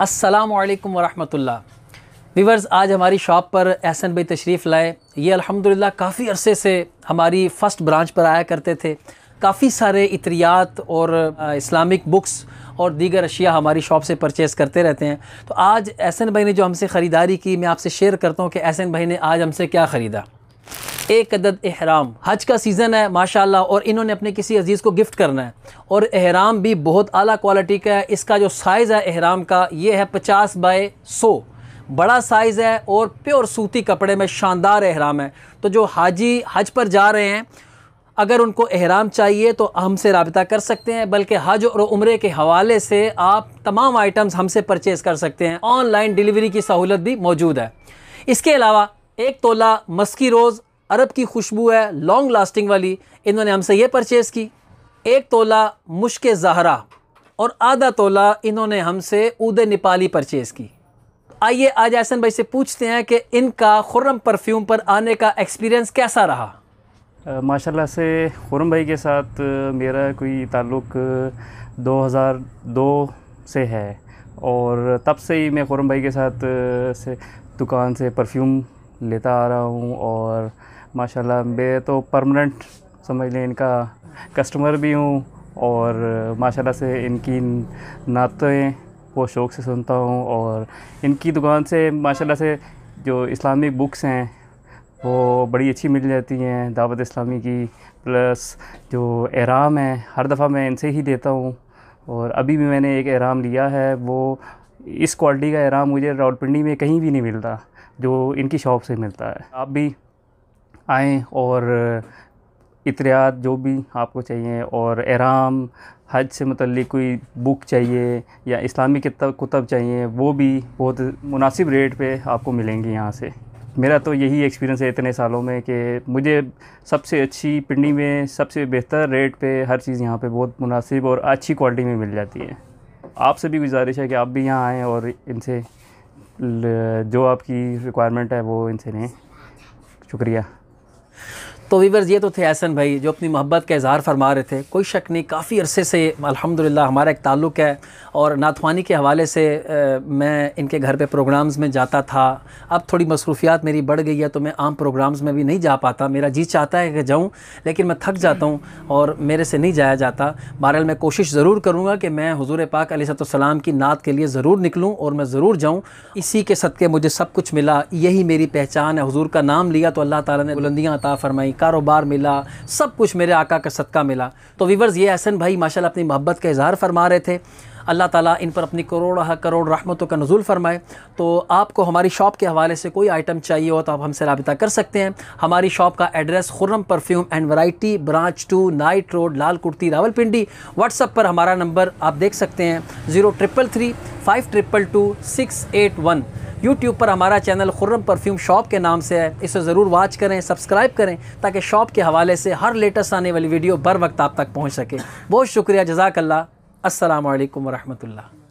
अस्सलाम वरहमतुल्ला वीवर्स आज हमारी शॉप पर एहसन भाई तशरीफ़ लाए ये अल्हम्दुलिल्लाह काफ़ी अरसे से हमारी फ़र्स्ट ब्रांच पर आया करते थे काफ़ी सारे इतरियात और इस्लामिक बुक्स और दीगर अशिया हमारी शॉप से परचेज़ करते रहते हैं तो आज एहसन भाई ने जो हमसे ख़रीदारी की मैं आपसे शेयर करता हूँ कि एहसन भाई ने आज हमसे क्या ख़रीदा एक अदद अहराम हज का सीज़न है माशाल्लाह और इन्होंने अपने किसी अजीज़ को गिफ्ट करना है और अहराम भी बहुत आला क्वालिटी का है इसका जो साइज़ है अहराम का ये है पचास बाय सौ बड़ा साइज़ है और प्योर सूती कपड़े में शानदार अहराम है तो जो हाजी हज पर जा रहे हैं अगर उनको अहराम चाहिए तो हमसे रबता कर सकते हैं बल्कि हज और उम्र के हवाले से आप तमाम आइटम्स हमसे परचेज़ कर सकते हैं ऑनलाइन डिलीवरी की सहूलत भी मौजूद है इसके अलावा एक तोला मस्की रोज़ अरब की खुशबू है लॉन्ग लास्टिंग वाली इन्होंने हमसे ये परचेज़ की एक तोला मुश्क जहरा और आधा तोला इन्होंने हमसे ऊद नेपाली परचेज़ की आइए आज एहसन भाई से पूछते हैं कि इनका खुर्रम परफ्यूम पर आने का एक्सपीरियंस कैसा रहा माशाल्लाह से खुर्रम भाई के साथ मेरा कोई ताल्लुक 2002 से है और तब से ही मैं खुर्रम भाई के साथ से दुकान से परफ्यूम लेता आ रहा हूँ और माशाल्लाह मैं तो परमानेंट समझ लें इनका कस्टमर भी हूँ और माशाल्लाह से इनकी नातें बहुत शौक़ से सुनता हूँ और इनकी दुकान से माशाल्लाह से जो इस्लामिक बुक्स हैं वो बड़ी अच्छी मिल जाती हैं दावत इस्लामी की प्लस जो एराम है हर दफ़ा मैं इनसे ही देता हूँ और अभी भी मैंने एक एराम लिया है वो इस क्वालिटी का एराम मुझे रावलपिंडी में कहीं भी नहीं मिलता जो इनकी शॉप से मिलता है आप भी आएँ और इतरियात जो भी आपको चाहिए और आराम हज से मतलब कोई बुक चाहिए या इस्लामी किताब कुतब चाहिए वो भी बहुत मुनासिब रेट पे आपको मिलेंगी यहाँ से मेरा तो यही एक्सपीरियंस है इतने सालों में कि मुझे सबसे अच्छी पिंडी में सबसे बेहतर रेट पे हर चीज़ यहाँ पे बहुत मुनासिब और अच्छी क्वालिटी में मिल जाती है आपसे भी गुजारिश है कि आप भी यहाँ आएँ और इनसे जो आपकी रिक्वायरमेंट है वो इनसे लें शुक्रिया तो वीवर्स ये तो थे एहसन भाई जो अपनी मोहब्बत का इजहार फरमा रहे थे कोई शक नहीं काफ़ी अरसे से अल्हम्दुलिल्लाह हमारा एक ताल्लुक़ है और नाथवानी के हवाले से आ, मैं इनके घर पे प्रोग्राम्स में जाता था अब थोड़ी मसरूफियात मेरी बढ़ गई है तो मैं आम प्रोग्राम्स में भी नहीं जा पाता मेरा जी चाहता है कि जाऊँ लेकिन मैं थक जाता हूँ और मेरे से नहीं जाया जाता बहरहाल मैं कोशिश ज़रूर करूँगा कि मैं हजूर पाक सलाम की नात के लिए ज़रूर निकलूँ और मैं ज़रूर जाऊँ इसी के सदक़े मुझे सब कुछ मिला यही मेरी पहचान है हजूर का नाम लिया तो अल्लाह ताली ने बुलंदियाँ अता फ़रमाई कारोबार मिला सब कुछ मेरे आका का सदका मिला तो वीवर्स ये एहसन भाई माशाल्लाह अपनी मोहब्बत का इजहार फरमा रहे थे अल्लाह ताला इन पर अपनी करोड़ करोड़ रहमतों का नजूल फरमाए तो आपको हमारी शॉप के हवाले से कोई आइटम चाहिए हो तो आप हमसे रबता कर सकते हैं हमारी शॉप का address Khurram perfume and variety branch two night road Lal Kurti Rawalpindi WhatsApp पर हमारा नंबर आप देख सकते हैं zero triple three five triple two six eight one YouTube पर हमारा चैनल खुर्रम परफ्यूम शॉप के नाम से है इसे ज़रूर वॉच करें सब्सक्राइब करें ताकि शॉप के हवाले से हर लेटेस्ट आने वाली वीडियो बर वक्त आप तक पहुँच सके बहुत शुक्रिया जजाकल्ला असल वरहमल